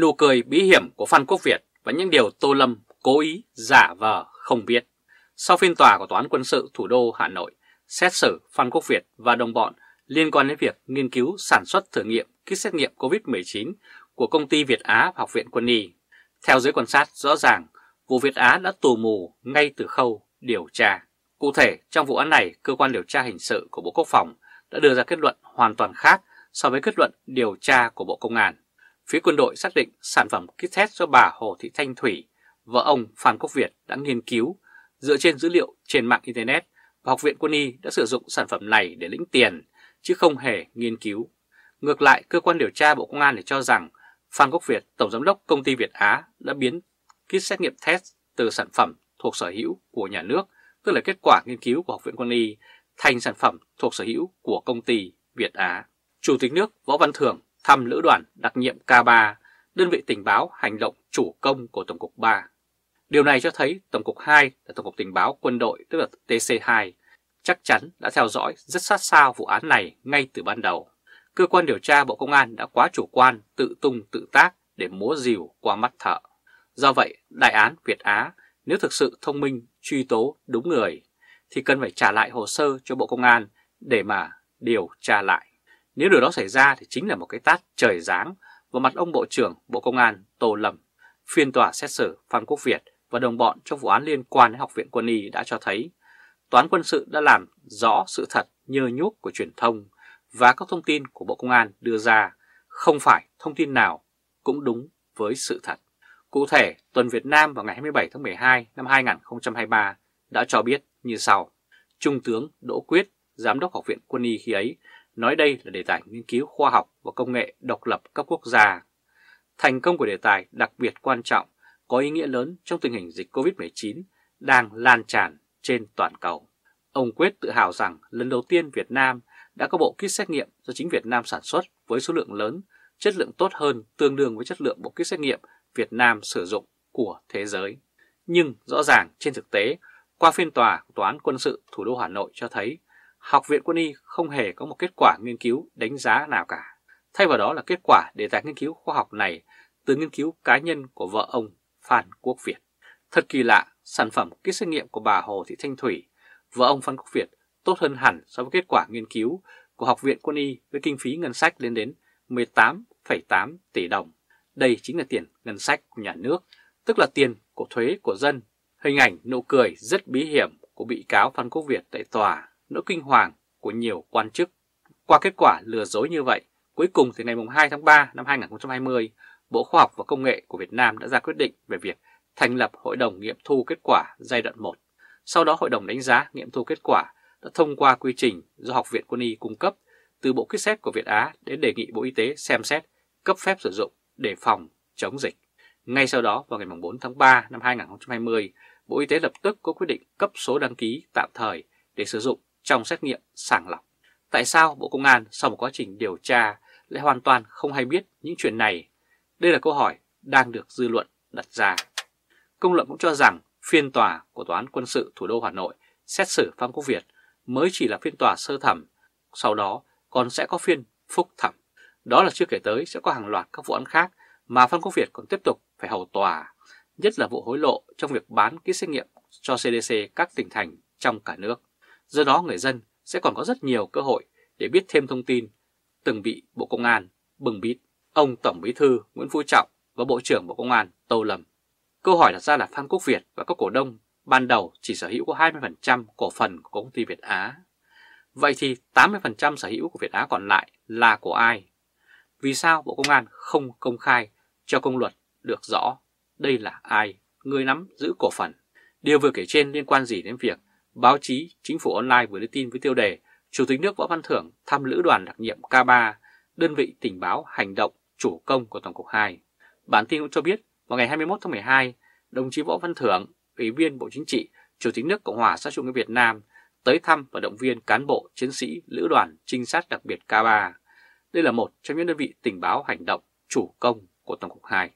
nụ cười bí hiểm của Phan Quốc Việt và những điều Tô Lâm cố ý giả vờ không biết. Sau phiên tòa của Tòa án quân sự thủ đô Hà Nội, xét xử Phan Quốc Việt và đồng bọn liên quan đến việc nghiên cứu sản xuất thử nghiệm kit xét nghiệm COVID-19 của công ty Việt Á và Học viện Quân y. Theo giới quan sát rõ ràng, vụ Việt Á đã tù mù ngay từ khâu điều tra. Cụ thể, trong vụ án này, cơ quan điều tra hình sự của Bộ Quốc phòng đã đưa ra kết luận hoàn toàn khác so với kết luận điều tra của Bộ Công an. Phía quân đội xác định sản phẩm kit test do bà Hồ Thị Thanh Thủy, vợ ông Phan Quốc Việt đã nghiên cứu dựa trên dữ liệu trên mạng Internet và Học viện Quân y đã sử dụng sản phẩm này để lĩnh tiền, chứ không hề nghiên cứu. Ngược lại, cơ quan điều tra Bộ Công an để cho rằng Phan Quốc Việt, Tổng Giám đốc Công ty Việt Á đã biến kit xét nghiệm test từ sản phẩm thuộc sở hữu của nhà nước, tức là kết quả nghiên cứu của Học viện Quân y, thành sản phẩm thuộc sở hữu của công ty Việt Á. Chủ tịch nước Võ Văn Thưởng thăm lữ đoàn đặc nhiệm K3, đơn vị tình báo hành động chủ công của Tổng cục 3. Điều này cho thấy Tổng cục 2 là Tổng cục Tình báo Quân đội tức là TC2 chắc chắn đã theo dõi rất sát sao vụ án này ngay từ ban đầu. Cơ quan điều tra Bộ Công an đã quá chủ quan, tự tung tự tác để múa rìu qua mắt thợ. Do vậy, đại án Việt Á nếu thực sự thông minh truy tố đúng người thì cần phải trả lại hồ sơ cho Bộ Công an để mà điều tra lại. Nếu điều đó xảy ra thì chính là một cái tát trời giáng vào mặt ông Bộ trưởng Bộ Công an Tô Lâm. Phiên tòa xét xử Phan Quốc Việt và đồng bọn trong vụ án liên quan đến Học viện Quân y đã cho thấy Toán quân sự đã làm rõ sự thật nhơ nhuốc của truyền thông và các thông tin của Bộ Công an đưa ra không phải thông tin nào cũng đúng với sự thật. Cụ thể, tuần Việt Nam vào ngày 27 tháng 12 năm 2023 đã cho biết như sau. Trung tướng Đỗ Quyết, Giám đốc Học viện Quân y khi ấy nói đây là đề tài nghiên cứu khoa học và công nghệ độc lập cấp quốc gia. Thành công của đề tài đặc biệt quan trọng có ý nghĩa lớn trong tình hình dịch COVID-19 đang lan tràn trên toàn cầu. Ông Quyết tự hào rằng lần đầu tiên Việt Nam đã có bộ kit xét nghiệm do chính Việt Nam sản xuất với số lượng lớn, chất lượng tốt hơn tương đương với chất lượng bộ kit xét nghiệm Việt Nam sử dụng của thế giới. Nhưng rõ ràng trên thực tế, qua phiên tòa Tòa án Quân sự thủ đô Hà Nội cho thấy Học viện quân y không hề có một kết quả nghiên cứu đánh giá nào cả. Thay vào đó là kết quả đề tài nghiên cứu khoa học này từ nghiên cứu cá nhân của vợ ông Phan Quốc Việt. Thật kỳ lạ, sản phẩm kết xét nghiệm của bà Hồ Thị Thanh Thủy, vợ ông Phan Quốc Việt tốt hơn hẳn so với kết quả nghiên cứu của Học viện quân y với kinh phí ngân sách lên đến 18,8 tỷ đồng. Đây chính là tiền ngân sách của nhà nước, tức là tiền của thuế của dân. Hình ảnh nụ cười rất bí hiểm của bị cáo Phan Quốc Việt tại tòa nỗi kinh hoàng của nhiều quan chức. Qua kết quả lừa dối như vậy, cuối cùng thì ngày 2 tháng 3 năm 2020, Bộ Khoa học và Công nghệ của Việt Nam đã ra quyết định về việc thành lập Hội đồng nghiệm thu kết quả giai đoạn 1. Sau đó Hội đồng đánh giá nghiệm thu kết quả đã thông qua quy trình do Học viện Quân y cung cấp từ Bộ Kit xét của Việt Á đến đề nghị Bộ Y tế xem xét cấp phép sử dụng để phòng chống dịch. Ngay sau đó vào ngày 4 tháng 3 năm 2020, Bộ Y tế lập tức có quyết định cấp số đăng ký tạm thời để sử dụng trong xét nghiệm sàng lọc. Tại sao Bộ Công an sau một quá trình điều tra lại hoàn toàn không hay biết những chuyện này? Đây là câu hỏi đang được dư luận đặt ra. Công luận cũng cho rằng phiên tòa của Tòa án Quân sự Thủ đô Hà Nội xét xử Phan Quốc Việt mới chỉ là phiên tòa sơ thẩm, sau đó còn sẽ có phiên phúc thẩm. Đó là chưa kể tới sẽ có hàng loạt các vụ án khác mà Phan Quốc Việt còn tiếp tục phải hầu tòa, nhất là vụ hối lộ trong việc bán kit xét nghiệm cho CDC các tỉnh thành trong cả nước. Do đó người dân sẽ còn có rất nhiều cơ hội để biết thêm thông tin từng bị Bộ Công an bừng bít ông Tổng Bí thư Nguyễn Phú Trọng và Bộ trưởng Bộ Công an Tô Lâm. Câu hỏi đặt ra là Phan Quốc Việt và các cổ đông ban đầu chỉ sở hữu có 20% cổ phần của công ty Việt Á. Vậy thì 80% sở hữu của Việt Á còn lại là của ai? Vì sao Bộ Công an không công khai cho công luật được rõ đây là ai, người nắm giữ cổ phần? Điều vừa kể trên liên quan gì đến việc Báo chí Chính phủ Online vừa đưa tin với tiêu đề Chủ tịch nước Võ Văn Thưởng thăm lữ đoàn đặc nhiệm K3, đơn vị tình báo hành động chủ công của Tổng cục 2. Bản tin cũng cho biết vào ngày 21 tháng 12, đồng chí Võ Văn Thưởng, Ủy viên Bộ Chính trị, Chủ tịch nước Cộng hòa xã chủ Việt Nam tới thăm và động viên cán bộ chiến sĩ lữ đoàn trinh sát đặc biệt K3. Đây là một trong những đơn vị tình báo hành động chủ công của Tổng cục 2.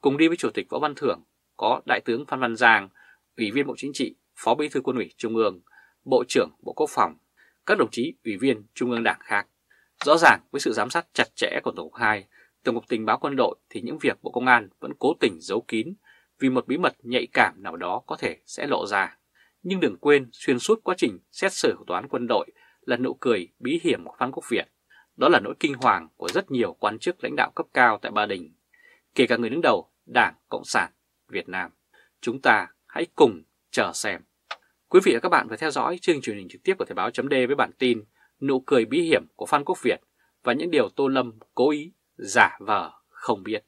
Cùng đi với Chủ tịch Võ Văn Thưởng có Đại tướng Phan Văn Giang, Ủy viên Bộ Chính trị, Phó Bí thư Quân ủy Trung ương, Bộ trưởng Bộ Quốc phòng, các đồng chí ủy viên Trung ương Đảng khác. Rõ ràng với sự giám sát chặt chẽ của Tổng cục 2, Tổng cục Tình báo Quân đội thì những việc Bộ Công an vẫn cố tình giấu kín vì một bí mật nhạy cảm nào đó có thể sẽ lộ ra. Nhưng đừng quên xuyên suốt quá trình xét xử của toán quân đội là nụ cười bí hiểm của Phan Quốc Việt. Đó là nỗi kinh hoàng của rất nhiều quan chức lãnh đạo cấp cao tại Ba Đình, kể cả người đứng đầu Đảng Cộng sản Việt Nam. Chúng ta hãy cùng chờ xem. Quý vị và các bạn vừa theo dõi chương trình truyền hình trực tiếp của Thời báo chấm với bản tin Nụ cười bí hiểm của Phan Quốc Việt và những điều Tô Lâm cố ý giả vờ không biết.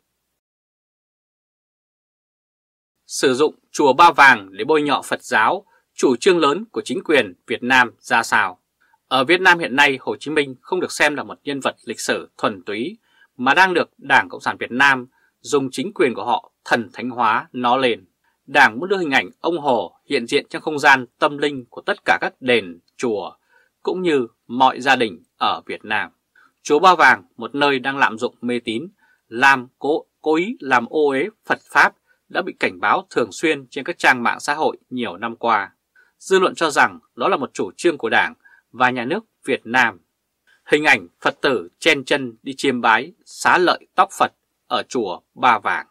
Sử dụng chùa Ba Vàng để bôi nhọ Phật giáo, chủ trương lớn của chính quyền Việt Nam ra sao? Ở Việt Nam hiện nay, Hồ Chí Minh không được xem là một nhân vật lịch sử thuần túy, mà đang được Đảng Cộng sản Việt Nam dùng chính quyền của họ thần thánh hóa nó lên. Đảng muốn đưa hình ảnh ông Hồ hiện diện trong không gian tâm linh của tất cả các đền, chùa, cũng như mọi gia đình ở Việt Nam. chúa Ba Vàng, một nơi đang lạm dụng mê tín, làm cố, cố ý làm ô uế Phật Pháp, đã bị cảnh báo thường xuyên trên các trang mạng xã hội nhiều năm qua. Dư luận cho rằng đó là một chủ trương của Đảng và nhà nước Việt Nam. Hình ảnh Phật tử chen chân đi chiêm bái, xá lợi tóc Phật ở chùa Ba Vàng.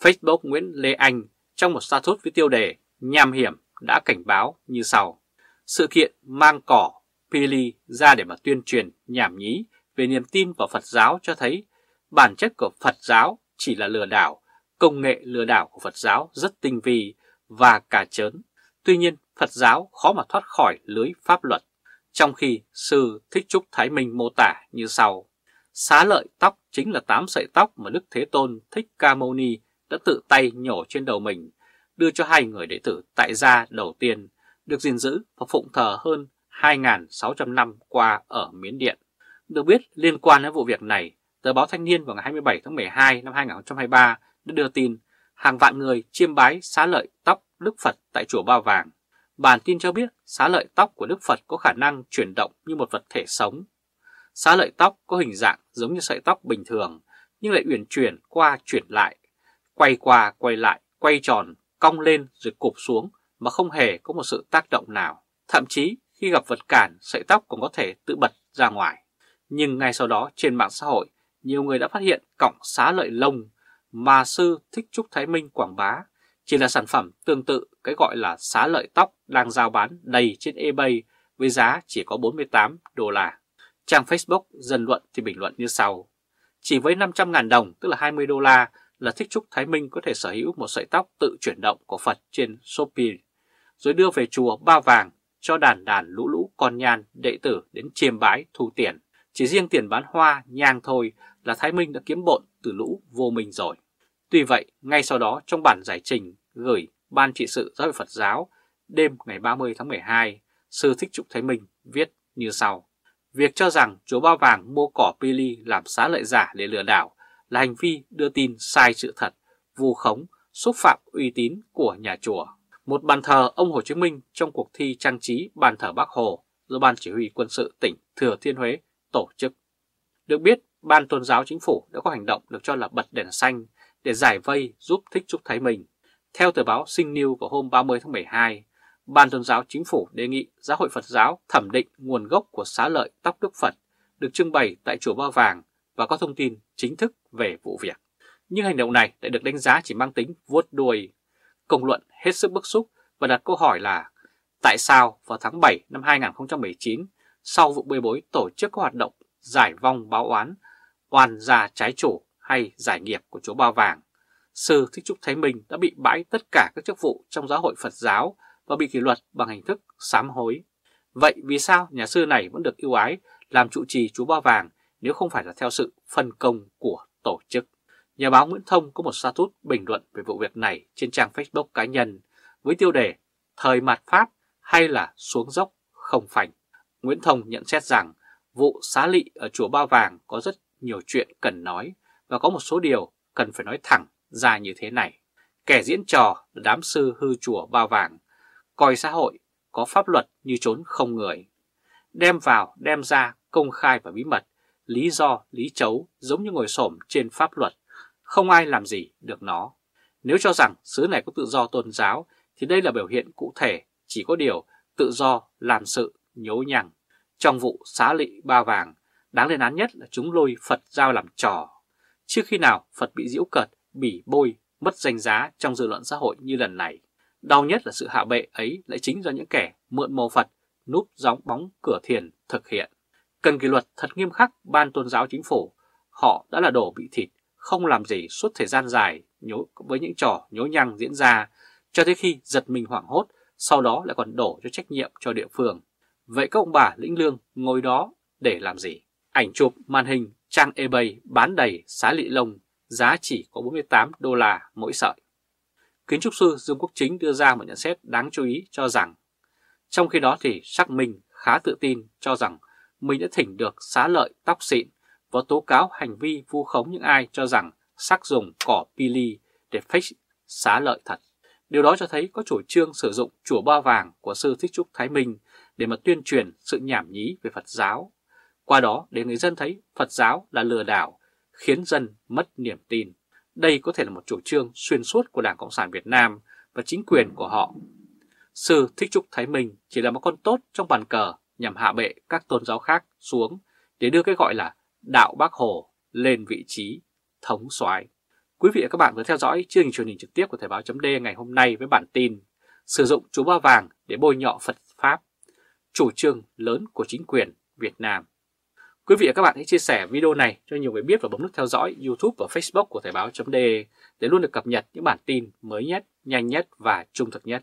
Facebook Nguyễn Lê Anh trong một status với tiêu đề nham hiểm đã cảnh báo như sau. Sự kiện mang cỏ Pili ra để mà tuyên truyền nhảm nhí về niềm tin vào Phật giáo cho thấy bản chất của Phật giáo chỉ là lừa đảo, công nghệ lừa đảo của Phật giáo rất tinh vi và cả chớn. Tuy nhiên, Phật giáo khó mà thoát khỏi lưới pháp luật. Trong khi Sư Thích Trúc Thái Minh mô tả như sau, xá lợi tóc chính là tám sợi tóc mà Đức Thế Tôn Thích Ca Mâu Ni đã tự tay nhổ trên đầu mình, đưa cho hai người đệ tử tại gia đầu tiên, được gìn giữ và phụng thờ hơn 2.600 năm qua ở Miến Điện. Được biết, liên quan đến vụ việc này, tờ báo Thanh niên vào ngày 27 tháng 12 năm 2023 đã đưa tin hàng vạn người chiêm bái xá lợi tóc Đức Phật tại chùa Ba Vàng. Bản tin cho biết xá lợi tóc của Đức Phật có khả năng chuyển động như một vật thể sống. Xá lợi tóc có hình dạng giống như sợi tóc bình thường nhưng lại uyển chuyển qua chuyển lại quay qua quay lại, quay tròn, cong lên rồi cụp xuống mà không hề có một sự tác động nào. Thậm chí khi gặp vật cản, sợi tóc cũng có thể tự bật ra ngoài. Nhưng ngay sau đó trên mạng xã hội, nhiều người đã phát hiện cọng xá lợi lông mà sư Thích Trúc Thái Minh quảng bá chỉ là sản phẩm tương tự cái gọi là xá lợi tóc đang giao bán đầy trên eBay với giá chỉ có 48 đô la. Trang Facebook dân luận thì bình luận như sau. Chỉ với 500.000 đồng tức là 20 đô la là Thích Trúc Thái Minh có thể sở hữu một sợi tóc tự chuyển động của Phật trên Sopi, rồi đưa về chùa Ba Vàng cho đàn đàn lũ lũ con nhan đệ tử đến chiêm bái thu tiền. Chỉ riêng tiền bán hoa, nhang thôi là Thái Minh đã kiếm bộn từ lũ vô minh rồi. Tuy vậy, ngay sau đó trong bản giải trình gửi Ban trị sự Giáo hội Phật giáo đêm ngày 30 tháng 12, Sư Thích Trúc Thái Minh viết như sau. Việc cho rằng chúa Ba Vàng mua cỏ Pili làm xá lợi giả để lừa đảo là hành vi đưa tin sai sự thật, vu khống, xúc phạm uy tín của nhà chùa. Một bàn thờ ông Hồ Chí Minh trong cuộc thi trang trí bàn thờ Bác Hồ do Ban Chỉ huy Quân sự tỉnh Thừa Thiên Huế tổ chức. Được biết, Ban Tôn giáo Chính phủ đã có hành động được cho là bật đèn xanh để giải vây giúp thích trúc thái mình. Theo tờ báo Sinh New vào hôm 30 tháng 12, Ban Tôn giáo Chính phủ đề nghị Giáo hội Phật giáo thẩm định nguồn gốc của xá lợi tóc Đức Phật được trưng bày tại Chùa Ba Vàng và có thông tin chính thức về vụ việc. Nhưng hành động này lại được đánh giá chỉ mang tính vuốt đuôi. Công luận hết sức bức xúc và đặt câu hỏi là tại sao vào tháng 7 năm 2019 sau vụ bê bối tổ chức các hoạt động giải vong báo oán, oan gia trái chủ hay giải nghiệp của chúa Ba Vàng, Sư Thích Trúc Thái Minh đã bị bãi tất cả các chức vụ trong giáo hội Phật giáo và bị kỷ luật bằng hình thức sám hối. Vậy vì sao nhà sư này vẫn được ưu ái làm trụ trì chú Ba Vàng nếu không phải là theo sự phân công của tổ chức. Nhà báo Nguyễn Thông có một status bình luận về vụ việc này trên trang Facebook cá nhân với tiêu đề Thời mặt Pháp hay là xuống dốc không phành. Nguyễn Thông nhận xét rằng vụ xá lị ở chùa Ba Vàng có rất nhiều chuyện cần nói và có một số điều cần phải nói thẳng ra như thế này. Kẻ diễn trò là đám sư hư chùa Ba Vàng, coi xã hội có pháp luật như trốn không người. Đem vào, đem ra, công khai và bí mật lý do, lý chấu giống như ngồi xổm trên pháp luật, không ai làm gì được nó. Nếu cho rằng xứ này có tự do tôn giáo thì đây là biểu hiện cụ thể, chỉ có điều tự do làm sự nhố nhằng. Trong vụ xá lị ba vàng, đáng lên án nhất là chúng lôi Phật giao làm trò. Chưa khi nào Phật bị diễu cợt, bỉ bôi, mất danh giá trong dư luận xã hội như lần này. Đau nhất là sự hạ bệ ấy lại chính do những kẻ mượn mồ Phật núp gióng bóng cửa thiền thực hiện. Cần kỷ luật thật nghiêm khắc ban tôn giáo chính phủ, họ đã là đổ bị thịt, không làm gì suốt thời gian dài nhố, với những trò nhố nhăng diễn ra, cho tới khi giật mình hoảng hốt, sau đó lại còn đổ cho trách nhiệm cho địa phương. Vậy các ông bà lĩnh lương ngồi đó để làm gì? Ảnh chụp màn hình trang eBay bán đầy xá lị lông, giá chỉ có 48 đô la mỗi sợi. Kiến trúc sư Dương Quốc Chính đưa ra một nhận xét đáng chú ý cho rằng, trong khi đó thì Sắc Minh khá tự tin cho rằng mình đã thỉnh được xá lợi tóc xịn và tố cáo hành vi vu khống những ai cho rằng sắc dùng cỏ pili để fake xá lợi thật. Điều đó cho thấy có chủ trương sử dụng chùa ba vàng của sư Thích Trúc Thái Minh để mà tuyên truyền sự nhảm nhí về Phật giáo. Qua đó để người dân thấy Phật giáo là lừa đảo, khiến dân mất niềm tin. Đây có thể là một chủ trương xuyên suốt của Đảng Cộng sản Việt Nam và chính quyền của họ. Sư Thích Trúc Thái Minh chỉ là một con tốt trong bàn cờ nhằm hạ bệ các tôn giáo khác xuống để đưa cái gọi là đạo Bác Hồ lên vị trí thống soái. Quý vị và các bạn vừa theo dõi chương trình truyền hình trực tiếp của Thời báo .d ngày hôm nay với bản tin Sử dụng chú ba vàng để bôi nhọ Phật Pháp, chủ trương lớn của chính quyền Việt Nam. Quý vị và các bạn hãy chia sẻ video này cho nhiều người biết và bấm nút theo dõi YouTube và Facebook của Thời báo .d để luôn được cập nhật những bản tin mới nhất, nhanh nhất và trung thực nhất.